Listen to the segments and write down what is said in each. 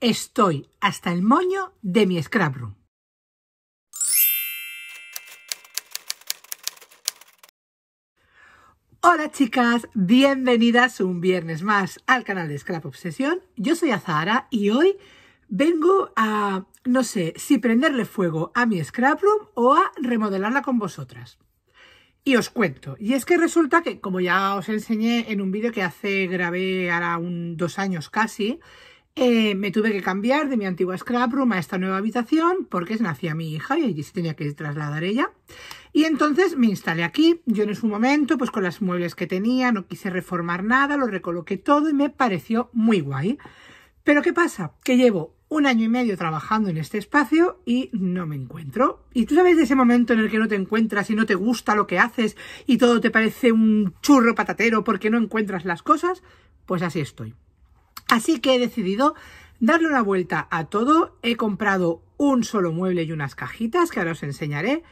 Estoy hasta el moño de mi scrap room. Hola chicas, bienvenidas un viernes más al canal de Scrap Obsesión. Yo soy Azahara y hoy vengo a, no sé, si prenderle fuego a mi scrap room o a remodelarla con vosotras. Y os cuento, y es que resulta que, como ya os enseñé en un vídeo que hace grabé ahora un, dos años casi, eh, me tuve que cambiar de mi antigua scrap room a esta nueva habitación porque nacía mi hija y allí se tenía que trasladar ella. Y entonces me instalé aquí. Yo en su momento, pues con las muebles que tenía, no quise reformar nada, lo recoloqué todo y me pareció muy guay. Pero ¿qué pasa? Que llevo un año y medio trabajando en este espacio y no me encuentro. Y tú sabes de ese momento en el que no te encuentras y no te gusta lo que haces y todo te parece un churro patatero porque no encuentras las cosas, pues así estoy. Así que he decidido darle una vuelta a todo. He comprado un solo mueble y unas cajitas que ahora os enseñaré.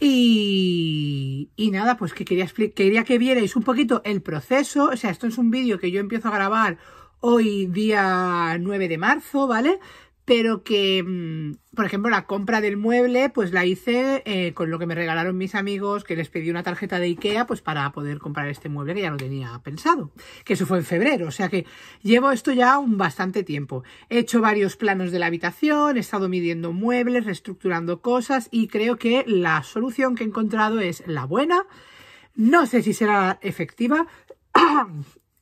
Y, y nada, pues que quería, quería que vierais un poquito el proceso. O sea, esto es un vídeo que yo empiezo a grabar hoy día 9 de marzo, ¿vale? pero que, mm, por ejemplo, la compra del mueble, pues la hice eh, con lo que me regalaron mis amigos, que les pedí una tarjeta de Ikea, pues para poder comprar este mueble que ya no tenía pensado, que eso fue en febrero, o sea que llevo esto ya un bastante tiempo. He hecho varios planos de la habitación, he estado midiendo muebles, reestructurando cosas y creo que la solución que he encontrado es la buena, no sé si será efectiva,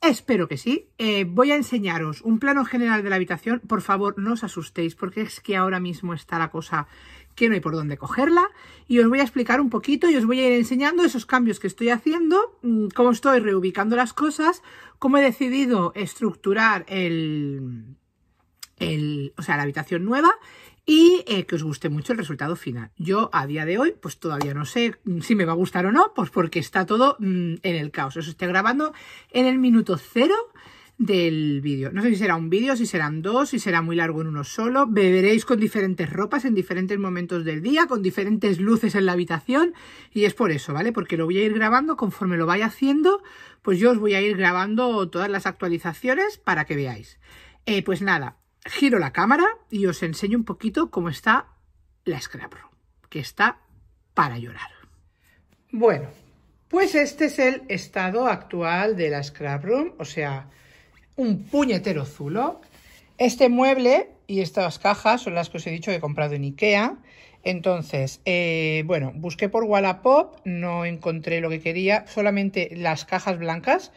Espero que sí. Eh, voy a enseñaros un plano general de la habitación. Por favor, no os asustéis porque es que ahora mismo está la cosa que no hay por dónde cogerla. Y os voy a explicar un poquito y os voy a ir enseñando esos cambios que estoy haciendo, mm, cómo estoy reubicando las cosas, cómo he decidido estructurar el, el, o sea, la habitación nueva y eh, que os guste mucho el resultado final. Yo a día de hoy pues todavía no sé si me va a gustar o no, pues porque está todo mm, en el caos. Os estoy grabando en el minuto cero del vídeo. No sé si será un vídeo, si serán dos, si será muy largo en uno solo. Beberéis con diferentes ropas en diferentes momentos del día, con diferentes luces en la habitación. Y es por eso, ¿vale? Porque lo voy a ir grabando conforme lo vaya haciendo, pues yo os voy a ir grabando todas las actualizaciones para que veáis. Eh, pues nada, giro la cámara y os enseño un poquito cómo está la Scrap Room, que está para llorar. Bueno, pues este es el estado actual de la Scrap Room, o sea, un puñetero zulo. Este mueble y estas cajas son las que os he dicho que he comprado en Ikea. Entonces, eh, bueno, busqué por Wallapop, no encontré lo que quería, solamente las cajas blancas,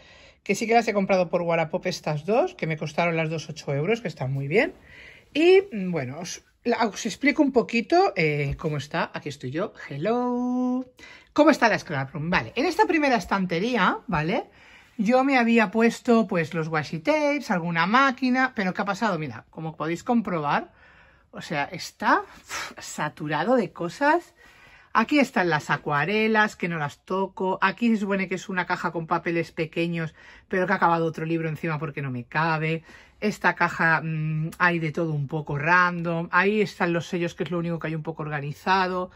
que sí que las he comprado por Wallapop estas dos, que me costaron las dos 8 euros, que están muy bien. Y mm, bueno, os, explico un poquito eh, cómo está. Aquí estoy yo. Hello. ¿Cómo está la Scrap Room? Vale, en esta primera estantería, ¿vale? Yo me había puesto pues los washi tapes, alguna máquina, pero ¿qué ha pasado? Mira, como podéis comprobar, o sea, está saturado de cosas Aquí están las acuarelas, que no las toco. Aquí se supone que es una caja con papeles pequeños, pero que ha acabado otro libro encima porque no me cabe. Esta caja mm, hay de todo un poco random. Ahí están los sellos, que es lo único que hay un poco organizado.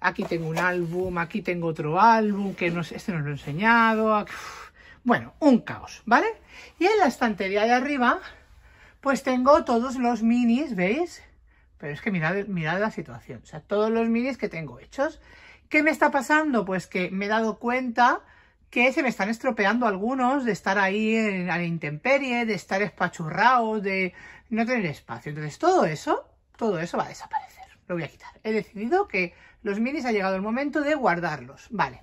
Aquí tengo un álbum, aquí tengo otro álbum, que no, este no lo he enseñado. Bueno, un caos, ¿vale? Y en la estantería de arriba, pues tengo todos los minis, ¿veis? Pero es que mirad, la situación. O sea, todos los minis que tengo hechos. ¿Qué me está pasando? Pues que me he dado cuenta que se me están estropeando algunos de estar ahí en, la intemperie, de estar espachurrados, de no tener espacio. Entonces todo eso, todo eso va a desaparecer. Lo voy a quitar. He decidido que los minis ha llegado el momento de guardarlos. Vale.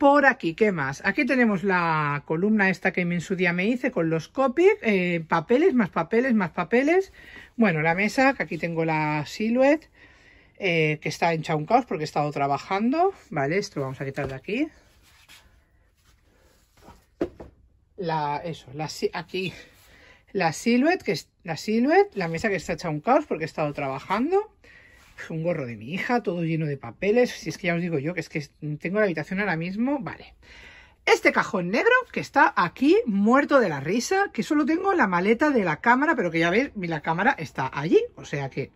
Por aquí, ¿qué más? Aquí tenemos la columna esta que en su día me hice con los copies eh, papeles, más papeles, más papeles. Bueno, la mesa, que aquí tengo la silhouette, eh, que está en un porque he estado trabajando. Vale, esto lo vamos a quitar de aquí. La, eso, aquí, la silhouette, que la silhouette, la mesa que está en un porque he estado trabajando un gorro de mi hija, todo lleno de papeles. Si es que ya os digo yo que es que tengo la habitación ahora mismo, vale. Este cajón negro que está aquí muerto de la risa, que solo tengo la maleta de la cámara, pero que ya veis, la cámara está allí, o sea que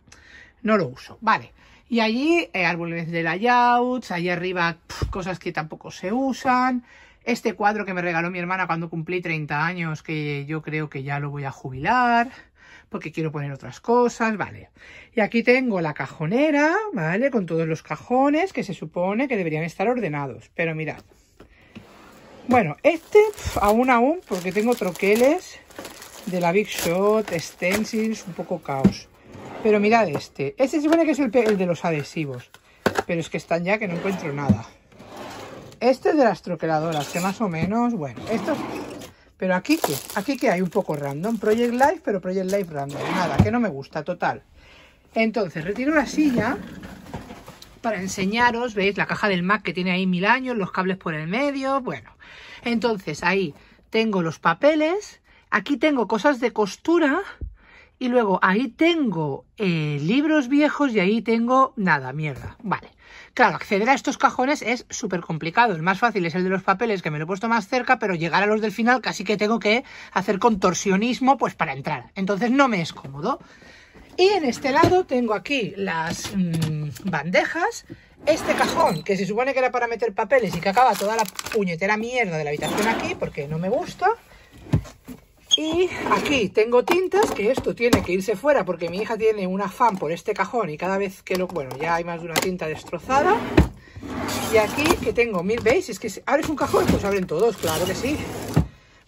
no lo uso, vale. Y allí eh, árboles de layouts, ahí arriba cosas que tampoco se usan. Este cuadro que me regaló mi hermana cuando cumplí 30 años, que yo creo que ya lo voy a jubilar porque quiero poner otras cosas, vale. Y aquí tengo la cajonera, ¿vale? Con todos los cajones que se supone que deberían estar ordenados. Pero mirad. Bueno, este aún aún, porque tengo troqueles de la Big Shot, stencils, un poco caos. Pero mirad este. Este se supone que es el, de los adhesivos. Pero es que están ya que no encuentro nada. Este es de las troqueladoras, que más o menos, bueno, estos pero aquí que, aquí que hay un poco random. Project Life, pero Project Life random. Nada, que no me gusta, total. Entonces, retiro la silla para enseñaros, veis la caja del Mac que tiene ahí mil años, los cables por el medio, bueno. Entonces, ahí tengo los papeles, aquí tengo cosas de costura y luego ahí tengo eh, libros viejos y ahí tengo nada, mierda. Vale. Claro, acceder a estos cajones es súper complicado. El más fácil es el de los papeles, que me lo he puesto más cerca, pero llegar a los del final casi que tengo que hacer contorsionismo pues para entrar. Entonces no me es cómodo. Y en este lado tengo aquí las mm, bandejas, este cajón, que se supone que era para meter papeles y que acaba toda la puñetera mierda de la habitación aquí, porque no me gusta. Y aquí tengo tintas, que esto tiene que irse fuera porque mi hija tiene un afán por este cajón y cada vez que lo... Bueno, ya hay más de una tinta destrozada. Y aquí que tengo mil, ¿veis? Es que si abres un cajón, pues abren todos, claro que sí.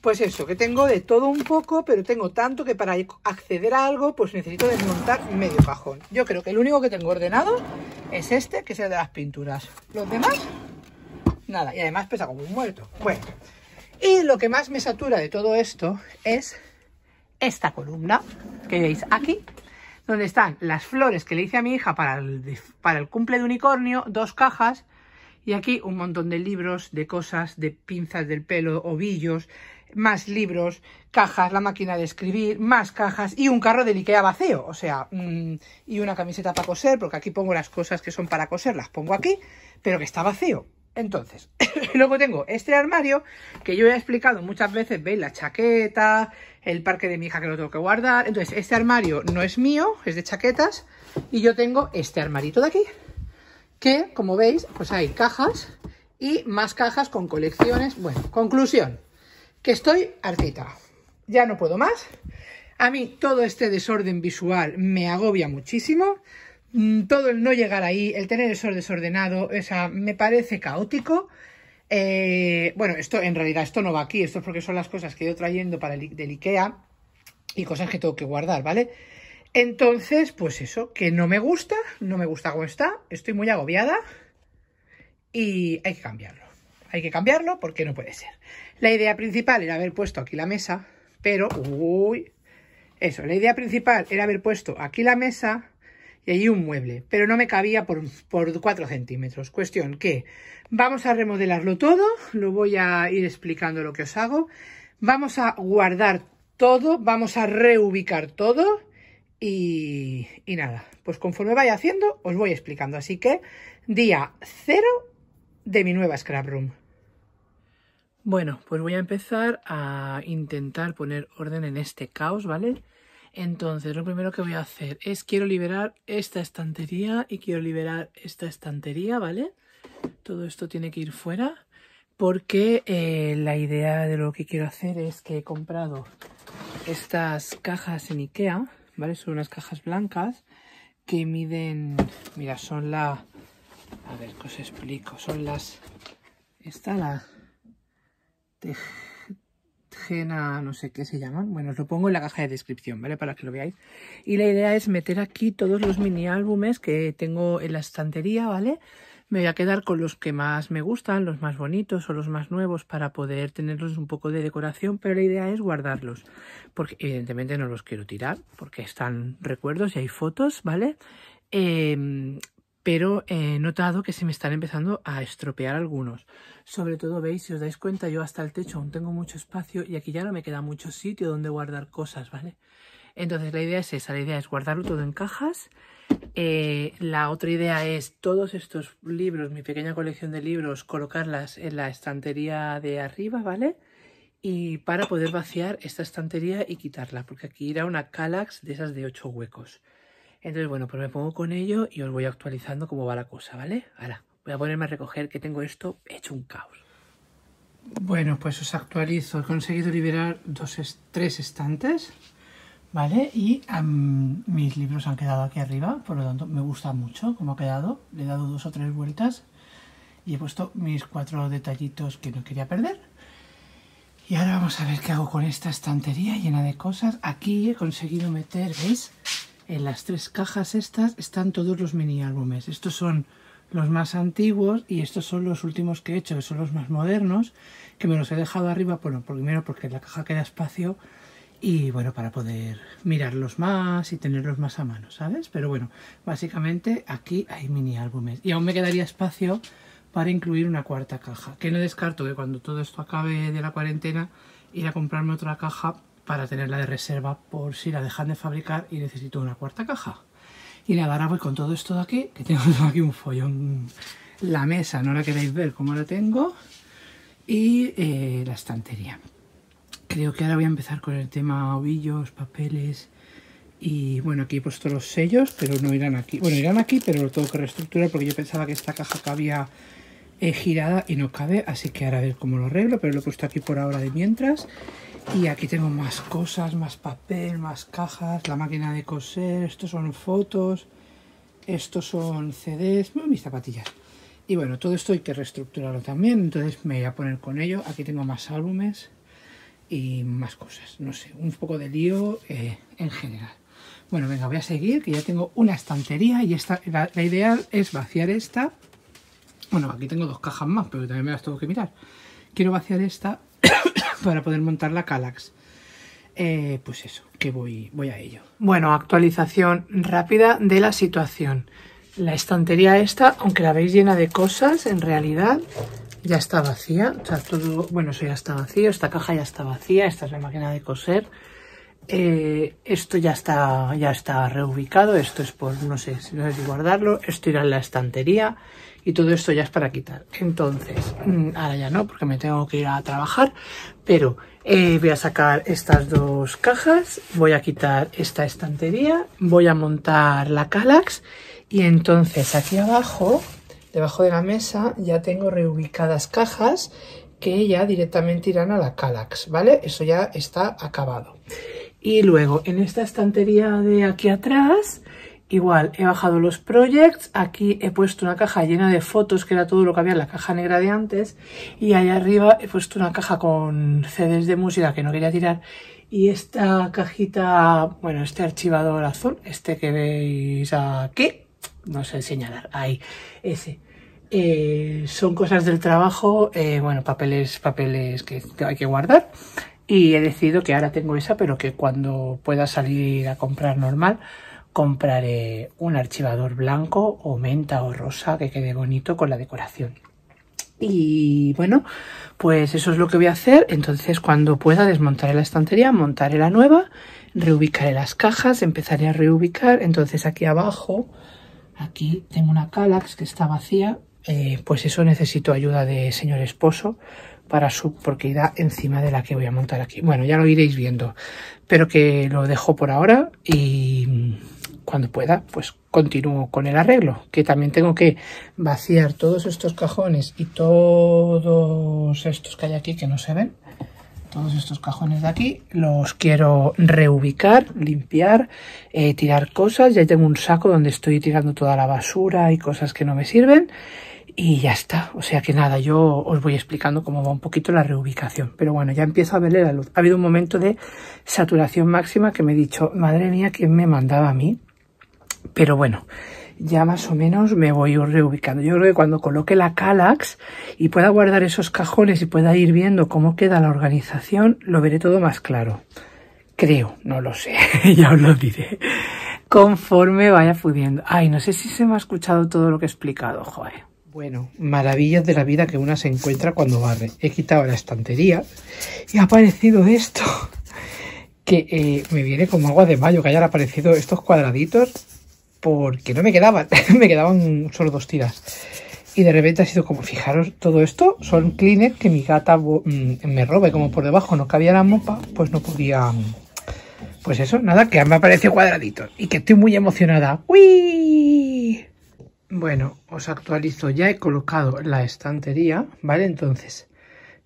Pues eso, que tengo de todo un poco, pero tengo tanto que para acceder a algo, pues necesito desmontar medio cajón. Yo creo que el único que tengo ordenado es este, que es de las pinturas. Los demás, nada. Y además pesa como un muerto. Bueno... Y lo que más me satura de todo esto es esta columna que veis aquí, donde están las flores que le hice a mi hija para el, cumple de unicornio, dos cajas, y aquí un montón de libros, de cosas, de pinzas del pelo, ovillos, más libros, cajas, la máquina de escribir, más cajas y un carro de Ikea vacío, o sea, y una camiseta para coser, porque aquí pongo las cosas que son para coser, las pongo aquí, pero que está vacío. Entonces, luego tengo este armario que yo he explicado muchas veces, veis la chaqueta, el parque de mi hija que lo tengo que guardar. Entonces, este armario no es mío, es de chaquetas y yo tengo este armarito de aquí que, como veis, pues hay cajas y más cajas con colecciones. Bueno, conclusión, que estoy hartita. Ya no puedo más. A mí todo este desorden visual me agobia muchísimo. Mm, todo el no llegar ahí, el tener eso desordenado, esa, me parece caótico. Eh, bueno, esto en realidad esto no va aquí, esto es porque son las cosas que he trayendo para del IKEA y cosas que tengo que guardar, ¿vale? Entonces, pues eso, que no me gusta, no me gusta cómo está, estoy muy agobiada y hay que cambiarlo. Hay que cambiarlo porque no puede ser. La idea principal era haber puesto aquí la mesa, pero... Uy, eso, la idea principal era haber puesto aquí la mesa, y ahí un mueble, pero no me cabía por, por 4 centímetros. Cuestión que vamos a remodelarlo todo, lo voy a ir explicando lo que os hago, vamos a guardar todo, vamos a reubicar todo y, y nada, pues conforme vaya haciendo os voy explicando. Así que día cero de mi nueva scrap room. Bueno, pues voy a empezar a intentar poner orden en este caos, ¿vale? Entonces, lo primero que voy a hacer es quiero liberar esta estantería y quiero liberar esta estantería, ¿vale? Todo esto tiene que ir fuera porque eh, la idea de lo que quiero hacer es que he comprado estas cajas en Ikea, ¿vale? Son unas cajas blancas que miden... Mira, son la... A ver, ¿qué os explico. Son las... Está la... Gena, no sé qué se llaman. Bueno, os lo pongo en la caja de descripción, ¿vale? Para que lo veáis. Y la idea es meter aquí todos los mini álbumes que tengo en la estantería, ¿vale? Me voy a quedar con los que más me gustan, los más bonitos o los más nuevos para poder tenerlos un poco de decoración, pero la idea es guardarlos, porque evidentemente no los quiero tirar, porque están recuerdos y hay fotos, ¿vale? Eh, pero eh, he notado que se me están empezando a estropear algunos. Sobre todo, veis, si os dais cuenta, yo hasta el techo aún tengo mucho espacio y aquí ya no me queda mucho sitio donde guardar cosas, ¿vale? Entonces la idea es esa, la idea es guardarlo todo en cajas. Eh, la otra idea es todos estos libros, mi pequeña colección de libros, colocarlas en la estantería de arriba, ¿vale? Y para poder vaciar esta estantería y quitarla, porque aquí era una Calax de esas de ocho huecos. Entonces, bueno, pues me pongo con ello y os voy actualizando cómo va la cosa, ¿vale? Ahora, voy a ponerme a recoger que tengo esto hecho un caos. Bueno, pues os actualizo. He conseguido liberar dos, tres estantes, ¿vale? Y mis libros han quedado aquí arriba, por lo tanto me gusta mucho cómo ha quedado. Le he dado dos o tres vueltas y he puesto mis cuatro detallitos que no quería perder. Y ahora vamos a ver qué hago con esta estantería llena de cosas. Aquí he conseguido meter, ¿veis? en las tres cajas estas están todos los mini álbumes. Estos son los más antiguos y estos son los últimos que he hecho, que son los más modernos, que me los he dejado arriba, bueno, primero porque la caja queda espacio y bueno, para poder mirarlos más y tenerlos más a mano, ¿sabes? Pero bueno, básicamente aquí hay mini álbumes y aún me quedaría espacio para incluir una cuarta caja, que no descarto que cuando todo esto acabe de la cuarentena ir a comprarme otra caja para tenerla de reserva por si la dejan de fabricar y necesito una cuarta caja. Y nada, ahora voy con todo esto de aquí, que tengo aquí un follón. La mesa, no la queréis ver como la tengo. Y eh, la estantería. Creo que ahora voy a empezar con el tema ovillos, papeles... Y bueno, aquí he puesto los sellos, pero no irán aquí. Bueno, irán aquí, pero lo tengo que reestructurar porque yo pensaba que esta caja cabía eh, girada y no cabe. Así que ahora a ver cómo lo arreglo, pero lo he puesto aquí por ahora de mientras. Y aquí tengo más cosas, más papel, más cajas, la máquina de coser, estos son fotos, estos son CDs, mis zapatillas. Y bueno, todo esto hay que reestructurarlo también, entonces me voy a poner con ello. Aquí tengo más álbumes y más cosas, no sé, un poco de lío eh, en general. Bueno, venga, voy a seguir, que ya tengo una estantería y la, la idea es vaciar esta. Bueno, aquí tengo dos cajas más, pero también me las tengo que mirar. Quiero vaciar esta para poder montar la Calax. Eh, pues eso, que voy, voy a ello. Bueno, actualización rápida de la situación. La estantería esta, aunque la veis llena de cosas, en realidad ya está vacía. O sea, todo, bueno, eso ya está vacío, esta caja ya está vacía, esta es la máquina de coser. Eh, esto ya está, ya está reubicado, esto es por, no sé, no es guardarlo, esto irá en la estantería y todo esto ya es para quitar. Entonces, mm, ahora ya no, porque me tengo que ir a trabajar, pero eh, voy a sacar estas dos cajas, voy a quitar esta estantería, voy a montar la Calax y entonces aquí abajo, debajo de la mesa, ya tengo reubicadas cajas que ya directamente irán a la Calax, ¿vale? Eso ya está acabado. Y luego en esta estantería de aquí atrás, igual he bajado los projects, aquí he puesto una caja llena de fotos, que era todo lo que había en la caja negra de antes, y ahí arriba he puesto una caja con CDs de música que no quería tirar, y esta cajita, bueno, este archivador azul, este que veis aquí, no sé señalar, ahí, ese. Eh, son cosas del trabajo, eh, bueno, papeles, papeles que hay que guardar y he decidido que ahora tengo esa, pero que cuando pueda salir a comprar normal, compraré un archivador blanco o menta o rosa que quede bonito con la decoración. Y bueno, pues eso es lo que voy a hacer. Entonces cuando pueda desmontaré la estantería, montaré la nueva, reubicaré las cajas, empezaré a reubicar. Entonces aquí abajo, aquí tengo una Calax que está vacía. Eh, pues eso necesito ayuda de señor esposo para su propiedad encima de la que voy a montar aquí. Bueno, ya lo iréis viendo, pero que lo dejo por ahora y cuando pueda, pues continúo con el arreglo, que también tengo que vaciar todos estos cajones y todos estos que hay aquí que no se ven, todos estos cajones de aquí, los quiero reubicar, limpiar, eh, tirar cosas, ya tengo un saco donde estoy tirando toda la basura y cosas que no me sirven, y ya está. O sea que nada, yo os voy explicando cómo va un poquito la reubicación. Pero bueno, ya empiezo a verle la luz. Ha habido un momento de saturación máxima que me he dicho, madre mía, ¿quién me mandaba a mí? Pero bueno, ya más o menos me voy reubicando. Yo creo que cuando coloque la Calax y pueda guardar esos cajones y pueda ir viendo cómo queda la organización, lo veré todo más claro. Creo, no lo sé, ya os lo diré. Conforme vaya pudiendo. Ay, no sé si se me ha escuchado todo lo que he explicado, joder. Bueno, maravillas de la vida que una se encuentra cuando barre. He quitado la estantería y ha aparecido esto. Que eh, me viene como agua de mayo que hayan aparecido estos cuadraditos. Porque no me quedaban. me quedaban solo dos tiras. Y de repente ha sido como, fijaros, todo esto son cleaners que mi gata mm, me robe. Como por debajo no cabía la mopa, pues no podía... Mm, pues eso, nada, que me aparecido cuadraditos. Y que estoy muy emocionada. ¡Uy! Bueno, os actualizo. Ya he colocado la estantería, ¿vale? Entonces,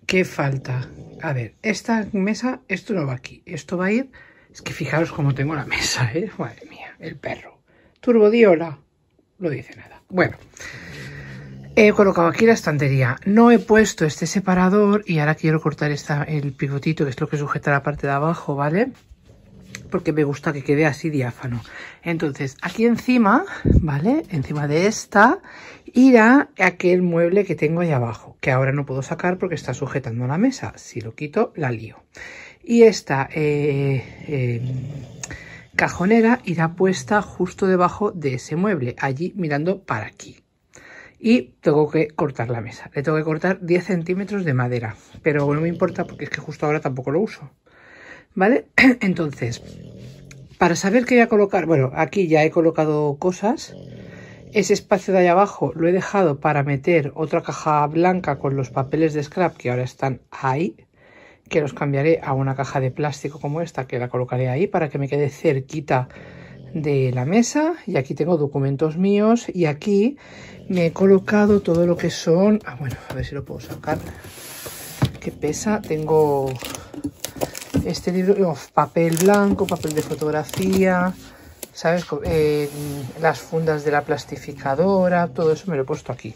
¿qué falta? A ver, esta mesa, esto no va aquí. Esto va a ir... Es que fijaros cómo tengo la mesa, ¿eh? Madre mía, el perro. Turbodiola. No dice nada. Bueno, he colocado aquí la estantería. No he puesto este separador y ahora quiero cortar esta, el pivotito, que es lo que sujeta la parte de abajo, ¿vale? porque me gusta que quede así diáfano. Entonces, aquí encima, ¿vale? Encima de esta irá aquel mueble que tengo ahí abajo, que ahora no puedo sacar porque está sujetando la mesa. Si lo quito, la lío. Y esta eh, em, cajonera irá puesta justo debajo de ese mueble, allí mirando para aquí. Y tengo que cortar la mesa. Le tengo que cortar 10 centímetros de madera. Pero no me importa porque es que justo ahora tampoco lo uso. ¿Vale? Entonces, para saber qué voy a colocar, bueno, aquí ya he colocado cosas. Ese espacio de ahí abajo lo he dejado para meter otra caja blanca con los papeles de scrap que ahora están ahí, que los cambiaré a una caja de plástico como esta, que la colocaré ahí para que me quede cerquita de la mesa. Y aquí tengo documentos míos y aquí me he colocado todo lo que son... Ah, bueno, a ver si lo puedo sacar. Qué pesa. Tengo este libro, oh, papel blanco, papel de fotografía, ¿sabes? Eh, las fundas de la plastificadora, todo eso me lo he puesto aquí.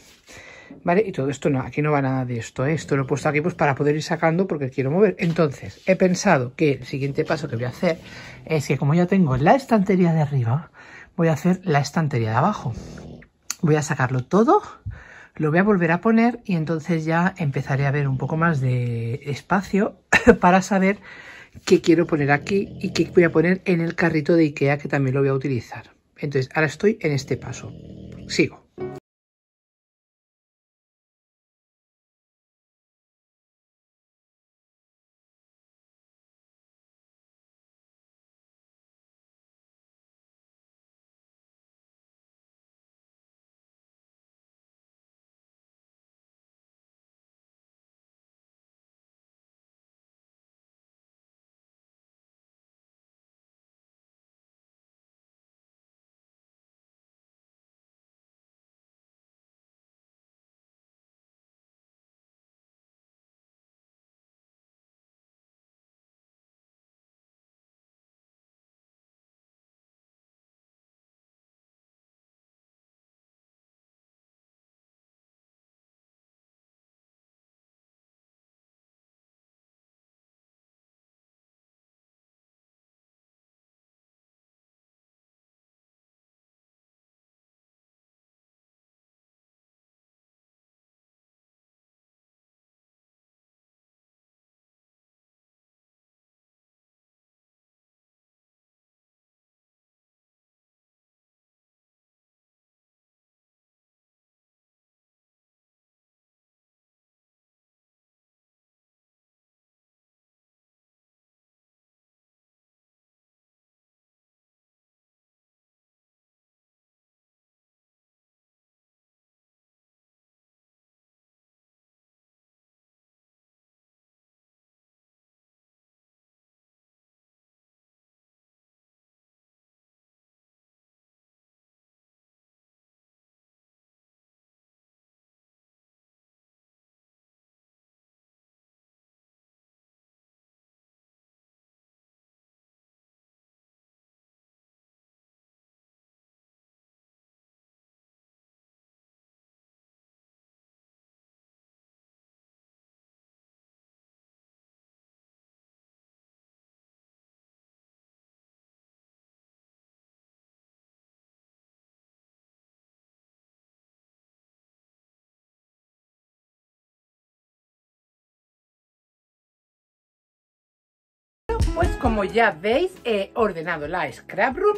¿Vale? Y todo esto, no, aquí no va nada de esto, ¿eh? esto lo he puesto aquí pues para poder ir sacando porque quiero mover. Entonces, he pensado que el siguiente paso que voy a hacer es que como ya tengo la estantería de arriba, voy a hacer la estantería de abajo. Voy a sacarlo todo, lo voy a volver a poner y entonces ya empezaré a ver un poco más de espacio para saber qué quiero poner aquí y qué voy a poner en el carrito de Ikea que también lo voy a utilizar. Entonces, ahora estoy en este paso. Sigo. pues como ya veis, he ordenado la scrap room.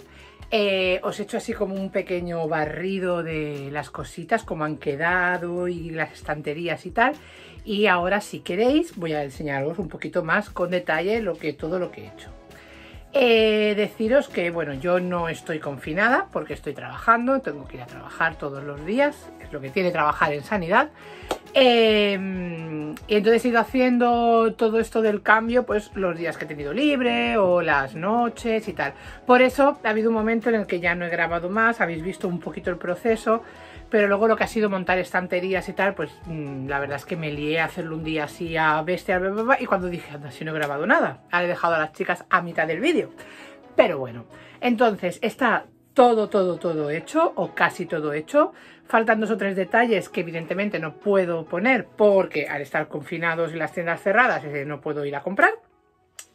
Eh, os he hecho así como un pequeño barrido de las cositas, como han quedado y las estanterías y tal. Y ahora si queréis voy a enseñaros un poquito más con detalle lo que, todo lo que he hecho. Eh, deciros que, bueno, yo no estoy confinada porque estoy trabajando, tengo que ir a trabajar todos los días, es lo que tiene trabajar en sanidad. Em, y entonces he ido haciendo todo esto del cambio, pues los días que he tenido libre o las noches y tal. Por eso ha habido un momento en el que ya no he grabado más, habéis visto un poquito el proceso pero luego lo que ha sido montar estanterías y tal, pues mm, la verdad es que me lié a hacerlo un día así a bestia, y cuando dije, anda, si no he grabado nada, ahora he dejado a las chicas a mitad del vídeo. Pero bueno, entonces está todo, todo, todo hecho, o casi todo hecho. Faltan dos o tres detalles que evidentemente no puedo poner porque al estar confinados y las tiendas cerradas eh, no puedo ir a comprar.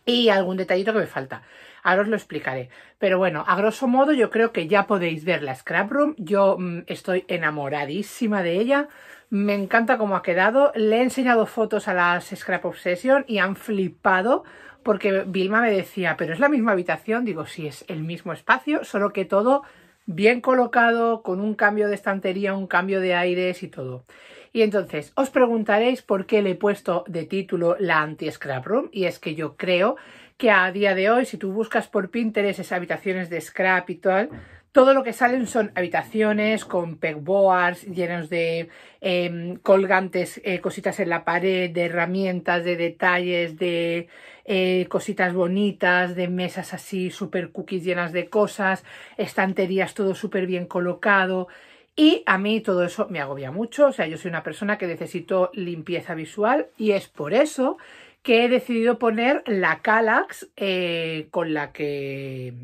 Y algún detallito que me falta. Ahora os lo explicaré. Pero bueno, a grosso modo yo creo que ya podéis ver la Scrap Room. Yo mm, estoy enamoradísima de ella. Me encanta cómo ha quedado. Le he enseñado fotos a las Scrap Obsession y han flipado porque Vilma me decía, pero es la misma habitación. Digo, sí, es el mismo espacio, solo que todo bien colocado, con un cambio de estantería, un cambio de aires y todo. Y entonces os preguntaréis por qué le he puesto de título la anti-scrap room y es que yo creo que a día de hoy, si tú buscas por Pinterest esas habitaciones de scrap y tal, todo lo que salen son habitaciones con pegboards llenos de em, colgantes, eh, cositas en la pared, de herramientas, de detalles, de eh, cositas bonitas, de mesas así super cookies llenas de cosas, estanterías todo súper bien colocado. Y a mí todo eso me agobia mucho, o sea, yo soy una persona que necesito limpieza visual y es por eso que he decidido poner la Calax eh, con la que,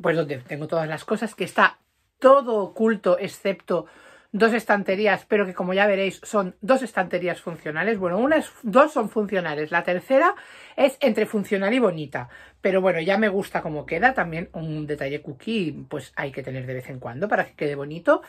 pues donde tengo todas las cosas, que está todo oculto excepto dos estanterías, pero que como ya veréis son dos estanterías funcionales. Bueno, dos son funcionales, la tercera es entre funcional y bonita. Pero bueno, ya me gusta cómo queda, también un detalle cookie pues hay que tener de vez en cuando para que quede bonito.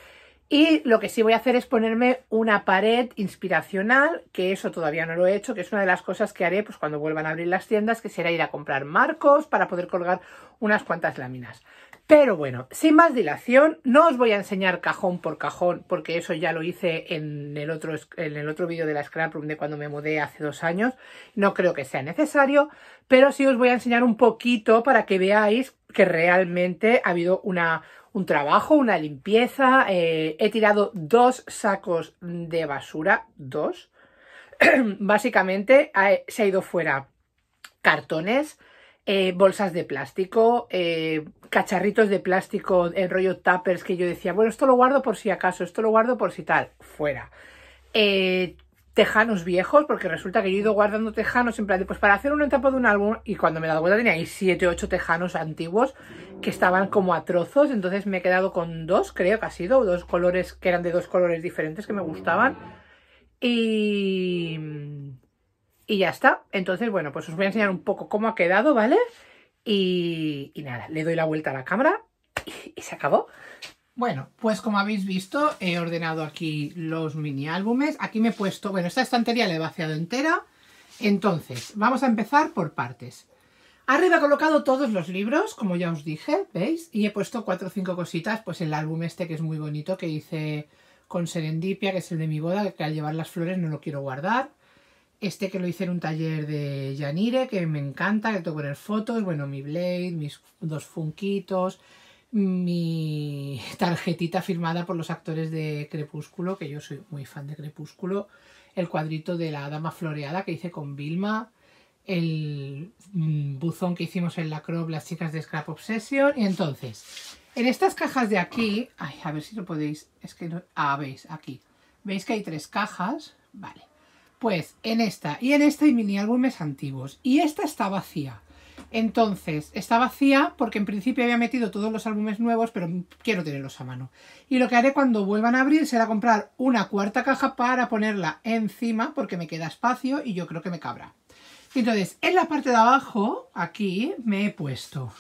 Y lo que sí voy a hacer es ponerme una pared inspiracional, que eso todavía no lo he hecho, que es una de las cosas que haré pues, cuando vuelvan a abrir las tiendas, que será ir a comprar marcos para poder colgar unas cuantas láminas. Pero bueno, sin más dilación, no os voy a enseñar cajón por cajón, porque eso ya lo hice en el otro, en el otro vídeo de la scrap room de cuando me mudé hace dos años. No creo que sea necesario, pero sí os voy a enseñar un poquito para que veáis que realmente ha habido una, un trabajo, una limpieza. Eh, he tirado dos sacos de basura, dos. Básicamente se ha ido fuera cartones, eh, bolsas de plástico, eh, cacharritos de plástico el rollo tuppers que yo decía, bueno, esto lo guardo por si acaso, esto lo guardo por si tal, fuera tejanos viejos, porque resulta que yo he ido guardando tejanos en plan de, pues para hacer una etapa de un álbum, y cuando me he dado cuenta tenía ahí 7 8 tejanos antiguos que estaban como a trozos, entonces me he quedado con dos, creo que ha sido, dos colores que eran de dos colores diferentes que me gustaban, y... y ya está. Entonces, bueno, pues os voy a enseñar un poco cómo ha quedado, ¿vale? Y, nada, le doy la vuelta a la cámara y se acabó. Bueno, pues como habéis visto, he ordenado aquí los mini álbumes. Aquí me he puesto, bueno, esta estantería la he vaciado entera. Entonces, vamos a empezar por partes. Arriba he colocado todos los libros, como ya os dije, ¿veis? Y he puesto cuatro o cinco cositas, pues el álbum este que es muy bonito, que hice con Serendipia, que es el de mi boda, que al llevar las flores no lo quiero guardar. Este que lo hice en un taller de Yanire, que me encanta, que tengo que poner fotos, bueno, mi blade, mis dos funquitos, mi tarjetita firmada por los actores de Crepúsculo, que yo soy muy fan de Crepúsculo, el cuadrito de la dama floreada que hice con Vilma, el mm, buzón que hicimos en la Crop, las chicas de Scrap Obsession, y entonces, en estas cajas de aquí, a ver si lo podéis, es que no, ah, veis, aquí, veis que hay tres cajas, vale, pues en esta y en esta hay mini álbumes antiguos, y esta está vacía, entonces, está vacía porque en principio había metido todos los álbumes nuevos, pero quiero tenerlos a mano. Y lo que haré cuando vuelvan a abrir será comprar una cuarta caja para ponerla encima porque me queda espacio y yo creo que me cabrá. Entonces, en la parte de abajo, aquí, me he puesto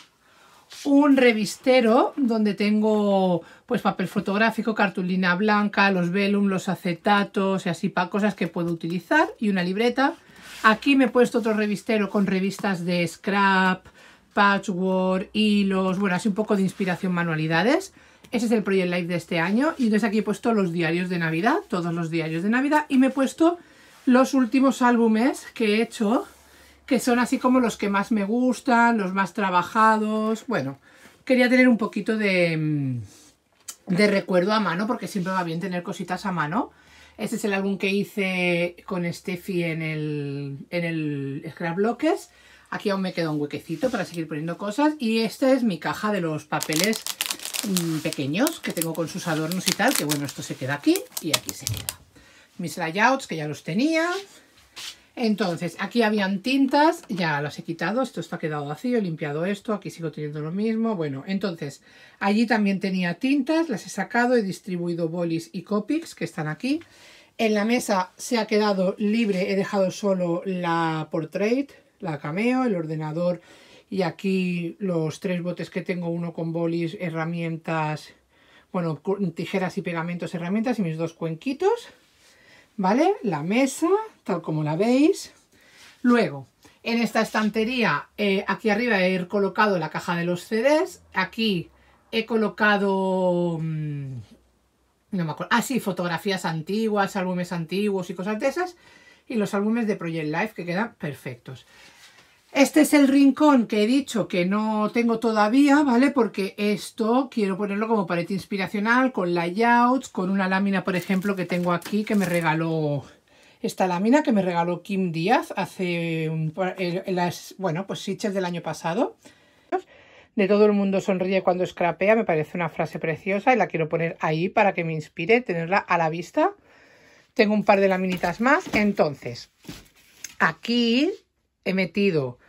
un revistero donde tengo pues papel fotográfico, cartulina blanca, los velum, los acetatos y así para cosas que puedo utilizar y una libreta Aquí me he puesto otro revistero con revistas de scrap, patchwork, hilos, bueno, así un poco de inspiración manualidades. Ese es el Project Live de este año y entonces aquí he puesto los diarios de Navidad, todos los diarios de Navidad y me he puesto los últimos álbumes que he hecho, que son así como los que más me gustan, los más trabajados, bueno, quería tener un poquito de, mm, de recuerdo a mano porque siempre va bien tener cositas a mano este es el álbum que hice con Steffi en el, Scrap Blockers. Aquí aún me queda un huequecito para seguir poniendo cosas. Y esta es mi caja de los papeles mm, pequeños que tengo con sus adornos y tal. Que bueno, esto se queda aquí y aquí se queda. Mis layouts que ya los tenía. Entonces, aquí habían tintas, ya las he quitado, esto está quedado vacío, he limpiado esto, aquí sigo teniendo lo mismo. Bueno, entonces, allí también tenía tintas, las he sacado, he distribuido bolis y copics que están aquí. En la mesa se ha quedado libre, he dejado solo la portrait, la cameo, el ordenador y aquí los tres botes que tengo, uno con bolis, herramientas, bueno, tijeras y pegamentos, herramientas y mis dos cuenquitos. ¿vale? La mesa, tal como la veis. Luego, en esta estantería, eh, aquí arriba he colocado la caja de los CDs. Aquí he colocado... Mm, no me acuerdo. Ah, fotografías antiguas, álbumes antiguos y cosas de esas. Y los álbumes de Project Life que quedan perfectos. Este es el rincón que he dicho que no tengo todavía, ¿vale? Porque esto quiero ponerlo como pared inspiracional, con layouts, con una lámina, por ejemplo, que tengo aquí, que me regaló esta lámina que me regaló Kim Díaz hace bueno, pues Sitches del año pasado. De todo el mundo sonríe cuando scrapea. me parece una frase preciosa y la quiero poner ahí para que me inspire, tenerla a la vista. Tengo un par de laminitas más, entonces, aquí he metido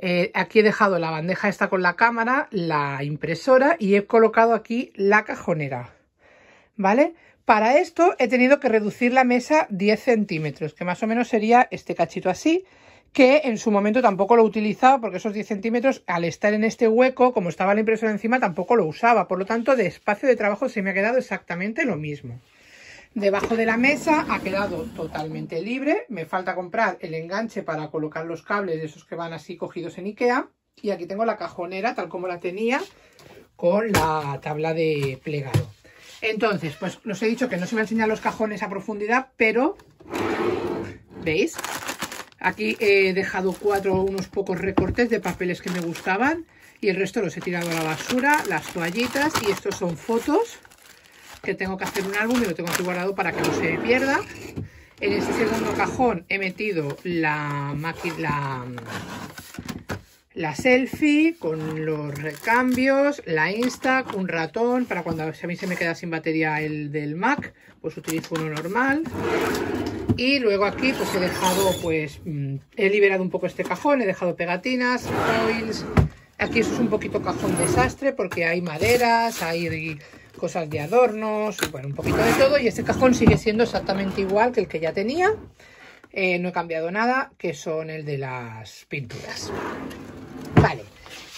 eh, aquí he dejado la bandeja esta con la cámara, la impresora y he colocado aquí la cajonera, ¿vale? Para esto he tenido que reducir la mesa 10 centímetros, que más o menos sería este cachito así, que en su momento tampoco lo utilizaba porque esos 10 centímetros al estar en este hueco, como estaba la impresora encima, tampoco lo usaba. Por lo tanto, de espacio de trabajo se me ha quedado exactamente lo mismo. Debajo de la mesa ha quedado totalmente libre. Me falta comprar el enganche para colocar los cables de esos que van así cogidos en Ikea. Y aquí tengo la cajonera tal como la tenía con la tabla de plegado. Entonces, pues os he dicho que no se me a enseñar los cajones a profundidad, pero... ¿Veis? Aquí he dejado cuatro, unos pocos recortes de papeles que me gustaban y el resto los he tirado a la basura, las toallitas y estos son fotos que tengo que hacer un álbum y lo tengo aquí guardado para que no se pierda. En este segundo cajón he metido la, la, la selfie con los recambios, la insta, un ratón para cuando a mí se me queda sin batería el del Mac, pues utilizo uno normal. Y luego aquí pues he dejado, pues mm, he liberado un poco este cajón, he dejado pegatinas, foils. Aquí eso es un poquito cajón desastre porque hay maderas, hay cosas de adornos, bueno, un poquito de todo. Y este cajón sigue siendo exactamente igual que el que ya tenía. Eh, no he cambiado nada, que son el de las pinturas. Vale.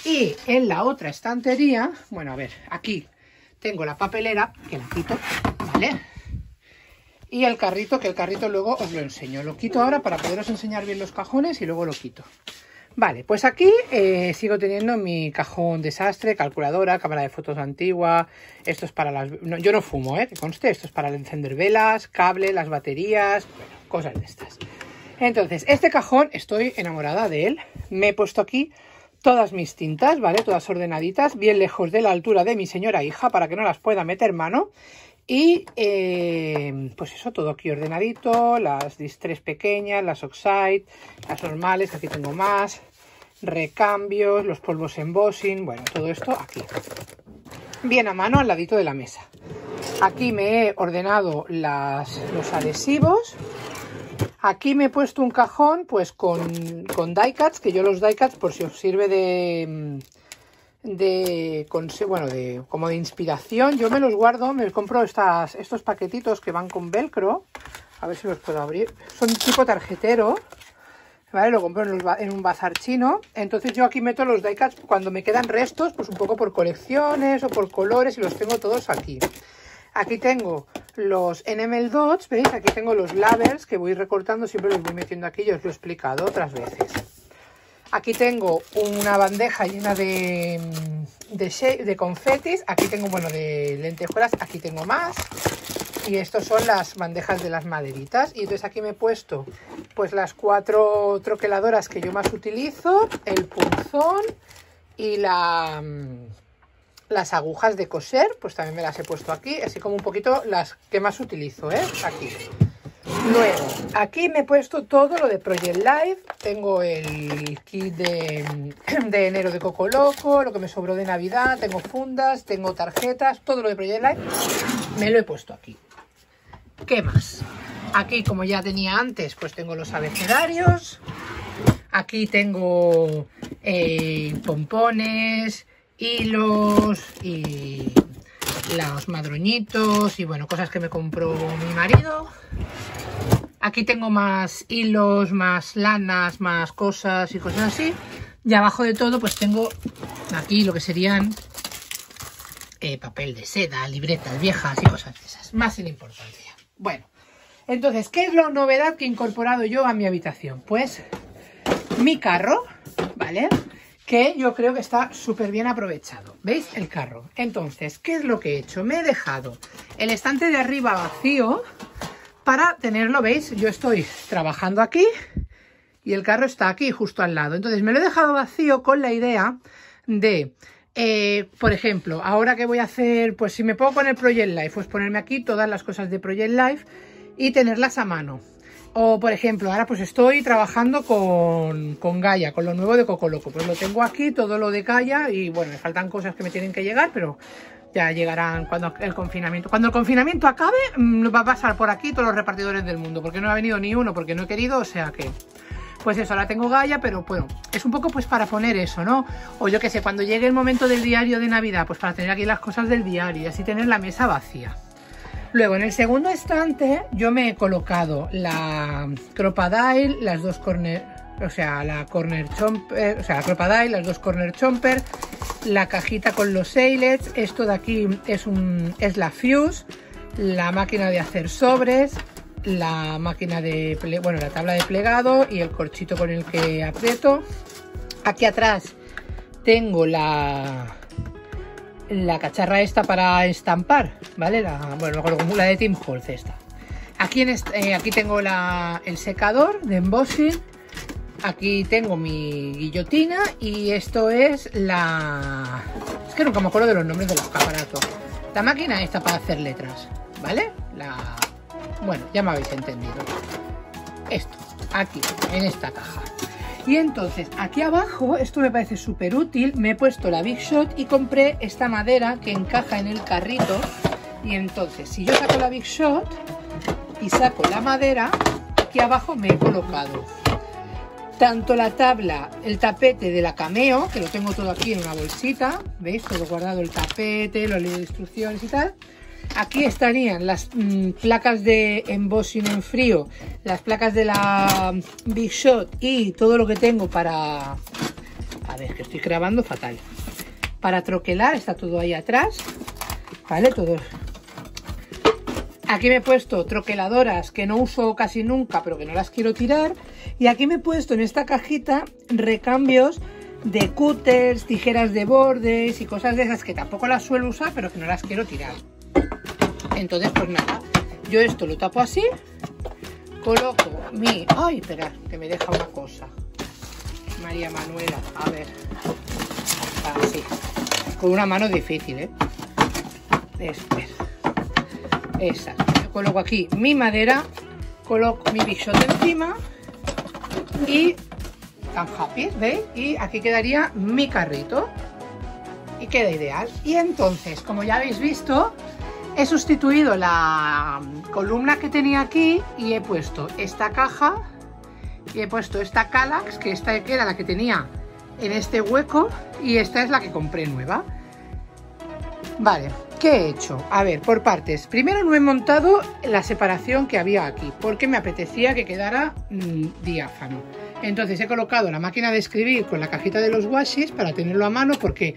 Y en la otra estantería, bueno, a ver, aquí tengo la papelera, que la quito, ¿vale? Y el carrito, que el carrito luego os lo enseño. Lo quito ahora para poderos enseñar bien los cajones y luego lo quito. Vale, pues aquí eh, sigo teniendo mi cajón desastre, calculadora, cámara de fotos antigua, esto es para las... yo no fumo, ¿eh? Que conste, esto es para encender velas, cable, las baterías, cosas de estas. Entonces, este cajón estoy enamorada de él, me he puesto aquí todas mis tintas, ¿vale? Todas ordenaditas, bien lejos de la altura de mi señora hija para que no las pueda meter mano. Y eh, pues eso, todo aquí ordenadito, las distres pequeñas, las oxide, las normales, aquí tengo más, recambios, los polvos embossing, bueno, todo esto aquí. Bien a mano al ladito de la mesa. Aquí me he ordenado los adhesivos. Aquí me he puesto un cajón pues con, con die cuts, que yo los die cuts, por si os sirve de mm, de bueno de como de inspiración yo me los guardo me compro estas estos paquetitos que van con velcro a ver si los puedo abrir son tipo tarjetero vale lo compro en, un bazar chino entonces yo aquí meto los diecast cuando me quedan restos pues un poco por colecciones o por colores y los tengo todos aquí aquí tengo los NML dots veis aquí tengo los labels que voy recortando siempre los voy metiendo aquí yo os lo he explicado otras veces Aquí tengo una bandeja llena de, de, confetis. Aquí tengo, bueno, de lentejuelas. Aquí tengo más. Y estos son las bandejas de las maderitas. Y entonces aquí me he puesto pues las cuatro troqueladoras que yo más utilizo. El punzón y las agujas de coser. Pues también me las he puesto aquí. Así como un poquito las que más utilizo, ¿eh? Aquí. Luego, aquí me he puesto todo lo de Project Life. Tengo el kit de, enero de Coco Loco, lo que me sobró de Navidad, tengo fundas, tengo tarjetas, todo lo de Project Life me lo he puesto aquí. ¿Qué más? Aquí, como ya tenía antes, pues tengo los abecedarios. Aquí tengo eh, pompones, hilos y los madroñitos y bueno, cosas que me compró mi marido. Aquí tengo más hilos, más lanas, más cosas y cosas así. Y abajo de todo pues tengo aquí lo que serían eh, papel de seda, libretas viejas y cosas de esas. Más en importancia. Bueno, entonces, ¿qué es la novedad que he incorporado yo a mi habitación? Pues mi carro, ¿vale? Que yo creo que está súper bien aprovechado. ¿Veis? El carro. Entonces, ¿qué es lo que he hecho? Me he dejado el estante de arriba vacío para tenerlo, ¿veis? Yo estoy trabajando aquí y el carro está aquí justo al lado. Entonces me lo he dejado vacío con la idea de, eh, por ejemplo, ahora que voy a hacer, pues si me pongo con el Project Life, pues ponerme aquí todas las cosas de Project Life y tenerlas a mano. O, por ejemplo, ahora pues estoy trabajando con, con Gaia, con lo nuevo de Loco. Pues lo tengo aquí, todo lo de Gaia y, bueno, me faltan cosas que me tienen que llegar, pero ya llegarán cuando el confinamiento. Cuando el confinamiento acabe, mm, va a pasar por aquí todos los repartidores del mundo, porque no ha venido ni uno, porque no he querido, o sea que. Pues eso, ahora tengo Gaia, pero bueno, es un poco pues para poner eso, ¿no? O yo qué sé, cuando llegue el momento del diario de Navidad, pues para tener aquí las cosas del diario y así tener la mesa vacía. Luego, en el segundo estante, yo me he colocado la Crocodile, las dos corner o sea, la corner chomper, eh, o sea, la crocodile, las dos corner chomper, la cajita con los sailets, esto de aquí es, un, es la fuse, la máquina de hacer sobres, la máquina de, bueno, la tabla de plegado y el corchito con el que aprieto. Aquí atrás tengo la, la cacharra esta para estampar, ¿vale? La, bueno, la de Tim Holtz esta. Aquí, eh, aquí tengo el secador de embossing Aquí tengo mi guillotina y esto es la... Es que nunca me acuerdo de los nombres de los aparatos. La máquina esta para hacer letras, ¿vale? La... Bueno, ya me habéis entendido. Esto, aquí, en esta caja. Y entonces, aquí abajo, esto me parece súper útil, me he puesto la Big Shot y compré esta madera que encaja en el carrito. Y entonces, si yo saco la Big Shot y saco la madera, aquí abajo me he colocado tanto la tabla, el tapete de la cameo, que lo tengo todo aquí en una bolsita, ¿veis? Todo guardado el tapete, los de instrucciones y tal. Aquí estarían las mm, placas de embossing en frío, las placas de la mm, Big Shot y todo lo que tengo para... A ver, que estoy grabando fatal. Para troquelar, está todo ahí atrás, ¿vale? Todo Aquí me he puesto troqueladoras que no uso casi nunca, pero que no las quiero tirar. Y aquí me he puesto en esta cajita recambios de cúters, tijeras de bordes y cosas de esas que tampoco las suelo usar, pero que no las quiero tirar. Entonces, pues nada, yo esto lo tapo así, coloco mi... ¡Ay, espera! Que me deja una cosa. María Manuela, a ver. Así. Con una mano difícil, ¿eh? Espera coloco aquí mi madera, coloco mi bichote encima y tan happy, ¿veis? Y aquí quedaría mi carrito y queda ideal. Y entonces, como ya habéis visto, he sustituido la columna que tenía aquí y he puesto esta caja y he puesto esta Calax, que esta era la que tenía en este hueco y esta es la que compré nueva. Vale, ¿Qué he hecho? A ver, por partes. Primero no he montado la separación que había aquí, porque me apetecía que quedara mm, diáfano. Entonces he colocado la máquina de escribir con la cajita de los washis para tenerlo a mano, porque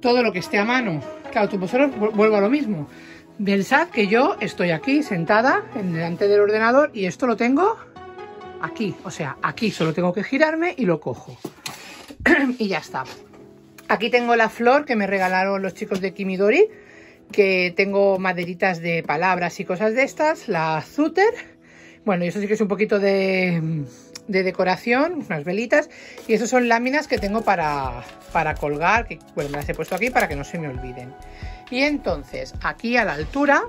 todo lo que esté a mano, claro, tú vosotros pues, vuelvo a lo mismo. Pensad que yo estoy aquí sentada en delante del ordenador y esto lo tengo aquí, o sea, aquí solo tengo que girarme y lo cojo. y ya está. Aquí tengo la flor que me regalaron los chicos de Kimidori, que tengo maderitas de palabras y cosas de estas, la zúter bueno, y eso sí que es un poquito de, de decoración, unas velitas, y eso son láminas que tengo para, para colgar, que bueno, me las he puesto aquí para que no se me olviden. Y entonces, aquí a la altura,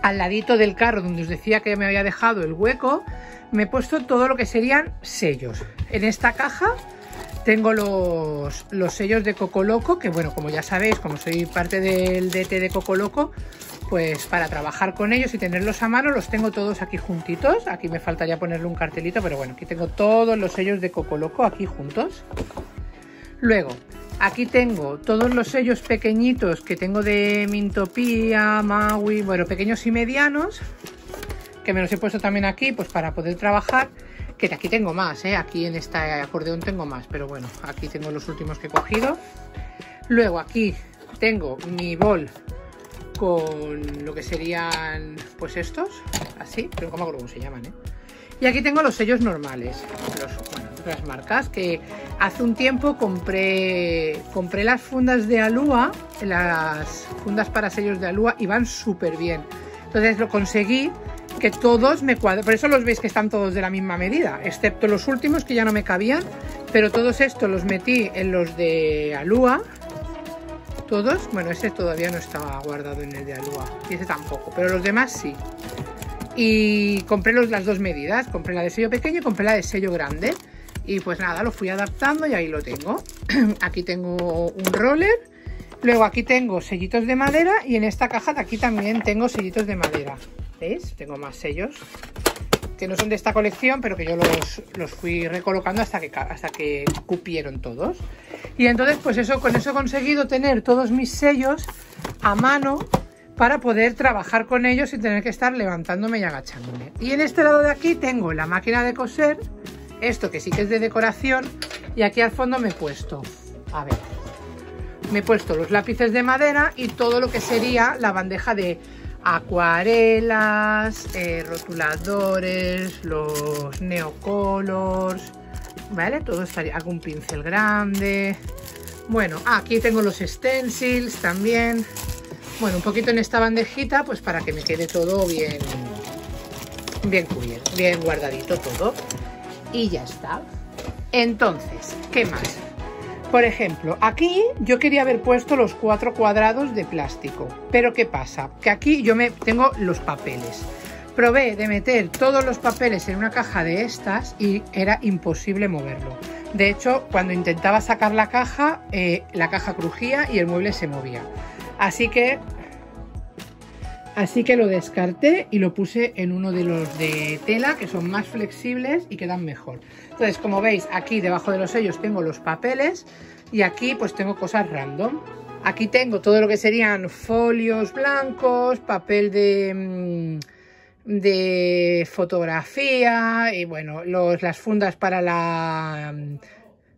al ladito del carro donde os decía que me había dejado el hueco, me he puesto todo lo que serían sellos. En esta caja tengo los, sellos de Cocoloco, que bueno, como ya sabéis, como soy parte del DT de Cocoloco, pues para trabajar con ellos y tenerlos a mano los tengo todos aquí juntitos. Aquí me faltaría ponerle un cartelito, pero bueno, aquí tengo todos los sellos de Cocoloco aquí juntos. Luego, aquí tengo todos los sellos pequeñitos que tengo de Mintopía, Maui, bueno, pequeños y medianos, que me los he puesto también aquí pues para poder trabajar. Que aquí tengo más, ¿eh? Aquí en este acordeón tengo más, pero bueno, aquí tengo los últimos que he cogido. Luego aquí tengo mi bol con lo que serían pues estos, así, pero no me acuerdo se llaman, ¿eh? Y aquí tengo los sellos normales, las marcas, que hace un tiempo compré, compré las fundas de alúa, las fundas para sellos de alúa y van súper bien. Entonces lo conseguí que todos me cuadran. Por eso los veis que están todos de la misma medida, excepto los últimos que ya no me cabían, pero todos estos los metí en los de Alúa. Todos, bueno, este todavía no estaba guardado en el de Alúa, y ese tampoco, pero los demás sí. Y compré los, las dos medidas, compré la de sello pequeño y compré la de sello grande. Y pues nada, lo fui adaptando y ahí lo tengo. Aquí tengo un roller, luego aquí tengo sellitos de madera y en esta caja de aquí también tengo sellitos de madera. ¿Veis? Tengo más sellos que no son de esta colección, pero que yo los, fui recolocando hasta que, hasta que cupieron todos. Y entonces, pues eso, con eso he conseguido tener todos mis sellos a mano para poder trabajar con ellos sin tener que estar levantándome y agachándome. Y en este lado de aquí tengo la máquina de coser, esto que sí que es de decoración, y aquí al fondo me he puesto, a ver, me he puesto los lápices de madera y todo lo que sería la bandeja de acuarelas, eh, rotuladores, los neocolors, ¿vale? Todo estaría, un pincel grande. Bueno, aquí tengo los stencils también. Bueno, un poquito en esta bandejita, pues para que me quede todo bien, bien cubierto, bien guardadito todo. Y ya está. Entonces, ¿qué más? Por ejemplo, aquí yo quería haber puesto los cuatro cuadrados de plástico, pero ¿qué pasa? Que aquí yo me tengo los papeles. Probé de meter todos los papeles en una caja de estas y era imposible moverlo. De hecho, cuando intentaba sacar la caja, eh, la caja crujía y el mueble se movía. Así que, así que lo descarté y lo puse en uno de los de tela que son más flexibles y quedan mejor. Entonces, como veis, aquí debajo de los sellos tengo los papeles y aquí pues tengo cosas random. Aquí tengo todo lo que serían folios blancos, papel de, mm, de fotografía y bueno, las fundas para la mm,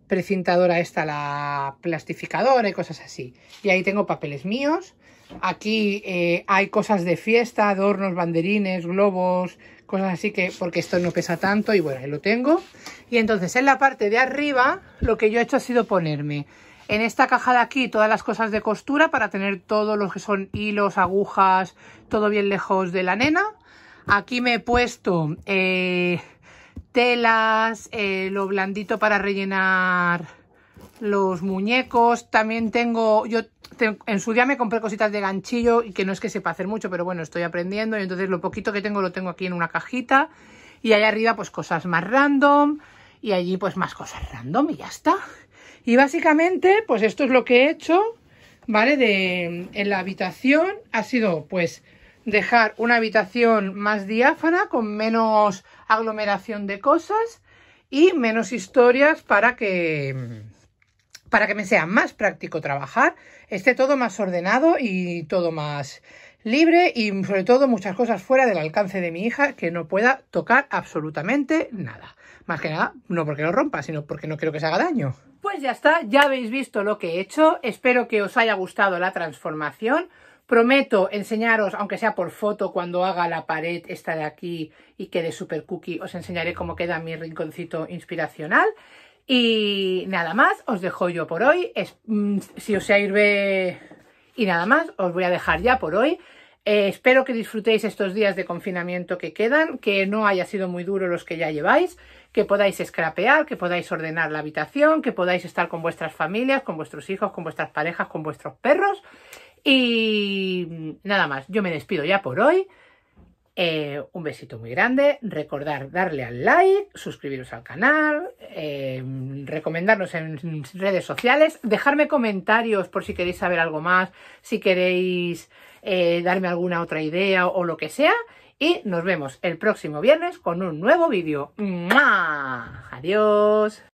precintadora esta, la plastificadora y cosas así. Y ahí tengo papeles míos. Aquí eh, hay cosas de fiesta, adornos, banderines, globos, cosas así que porque esto no pesa tanto y bueno, ahí lo tengo. Y entonces en la parte de arriba lo que yo he hecho ha sido ponerme en esta caja de aquí todas las cosas de costura para tener todos los que son hilos, agujas, todo bien lejos de la nena. Aquí me he puesto eh, telas, eh, lo blandito para rellenar los muñecos, también tengo, yo en su día me compré cositas de ganchillo y que no es que sepa hacer mucho, pero bueno, estoy aprendiendo y entonces lo poquito que tengo lo tengo aquí en una cajita y allá arriba pues cosas más random y allí pues más cosas random y ya está. Y básicamente pues esto es lo que he hecho, ¿vale? De, en la habitación ha sido pues dejar una habitación más diáfana con menos aglomeración de cosas y menos historias para que para que me sea más práctico trabajar, esté todo más ordenado y todo más libre y sobre todo muchas cosas fuera del alcance de mi hija que no pueda tocar absolutamente nada. Más que nada, no porque lo rompa, sino porque no quiero que se haga daño. Pues ya está, ya habéis visto lo que he hecho, espero que os haya gustado la transformación. Prometo enseñaros, aunque sea por foto, cuando haga la pared esta de aquí y quede super cookie, os enseñaré cómo queda mi rinconcito inspiracional. Y nada más, os dejo yo por hoy. Mm, si os sirve... Y nada más, os voy a dejar ya por hoy. Eh, espero que disfrutéis estos días de confinamiento que quedan, que no haya sido muy duro los que ya lleváis, que podáis escrapear, que podáis ordenar la habitación, que podáis estar con vuestras familias, con vuestros hijos, con vuestras parejas, con vuestros perros. Y mm, nada más, yo me despido ya por hoy. Eh, un besito muy grande. Recordar darle al like, suscribiros al canal, eh, recomendarnos en redes sociales, dejarme comentarios por si queréis saber algo más, si queréis eh, darme alguna otra idea o, lo que sea. Y nos vemos el próximo viernes con un nuevo vídeo. Adiós.